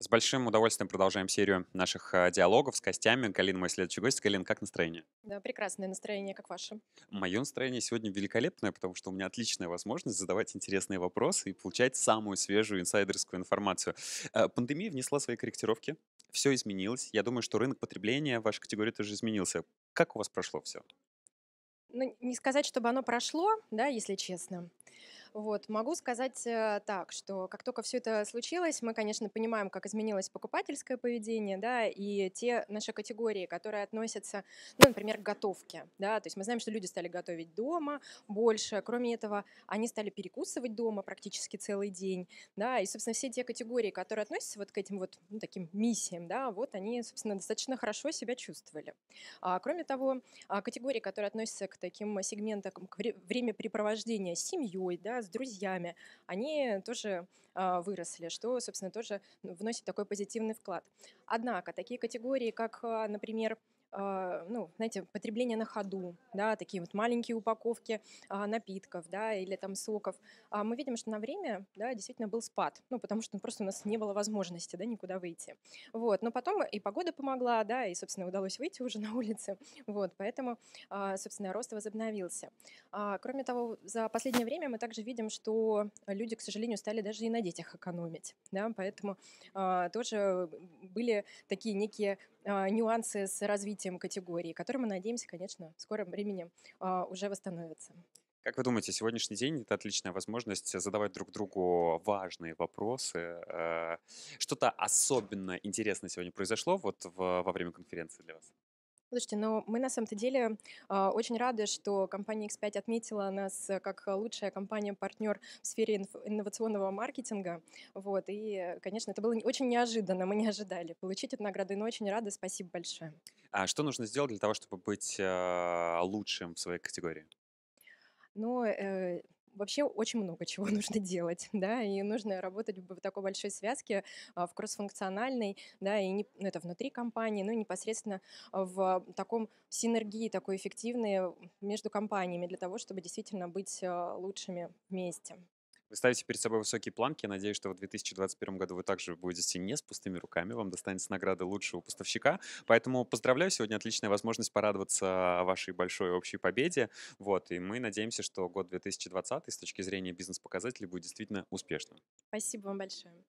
С большим удовольствием продолжаем серию наших а, диалогов с Костями, Галина, мой следующий гость. Галина, как настроение? Да, прекрасное настроение, как ваше? Мое настроение сегодня великолепное, потому что у меня отличная возможность задавать интересные вопросы и получать самую свежую инсайдерскую информацию. А, пандемия внесла свои корректировки, все изменилось. Я думаю, что рынок потребления в вашей категории тоже изменился. Как у вас прошло все? Ну, не сказать, чтобы оно прошло, да, если честно. Вот. Могу сказать э, так, что как только все это случилось, мы, конечно, понимаем, как изменилось покупательское поведение, да, и те наши категории, которые относятся, ну, например, к готовке, да, то есть мы знаем, что люди стали готовить дома больше, кроме этого, они стали перекусывать дома практически целый день, да, и, собственно, все те категории, которые относятся вот к этим вот ну, таким миссиям, да, вот они, собственно, достаточно хорошо себя чувствовали. А, кроме того, а, категории, которые относятся к таким сегментам, к времяпрепровождения с семьей, да, с друзьями, они тоже э, выросли, что, собственно, тоже вносит такой позитивный вклад. Однако такие категории, как, а, например, а, ну, знаете, потребление на ходу, да, такие вот маленькие упаковки а, напитков, да, или там соков, а мы видим, что на время, да, действительно был спад, ну, потому что просто у нас не было возможности, да, никуда выйти. Вот, но потом и погода помогла, да, и, собственно, удалось выйти уже на улице, вот, поэтому, собственно, рост возобновился. Кроме того, за последнее время мы также видим, что люди, к сожалению, стали даже и на детях экономить, да, поэтому тоже э, были такие некие нюансы с развитием развитием категории, который, мы надеемся, конечно, в скором времени а, уже восстановится. Как вы думаете, сегодняшний день это отличная возможность задавать друг другу важные вопросы? Э, что-то особенно интересное сегодня произошло вот во время конференции для вас? Слушайте, ну мы на самом-то деле э, очень рады, что компания X5 отметила нас э, как э, лучшая компания-партнер в сфере инф- инновационного маркетинга. Вот, и, конечно, это было очень неожиданно, мы не ожидали получить эту награду, но очень рады, спасибо большое. А что нужно сделать для того, чтобы быть э, лучшим в своей категории? Ну, э, вообще очень много чего нужно делать, да, и нужно работать в такой большой связке, а, в кроссфункциональной, да, и не, ну, это внутри компании, ну, непосредственно в таком синергии такой эффективной между компаниями для того, чтобы действительно быть а, лучшими вместе. Вы ставите перед собой высокие планки. Я надеюсь, что в 2021 году вы также будете не с пустыми руками. Вам достанется награда лучшего поставщика. Поэтому поздравляю. Сегодня отличная возможность порадоваться вашей большой общей победе. Вот. И мы надеемся, что год 2020 с точки зрения бизнес-показателей будет действительно успешным. Спасибо вам большое.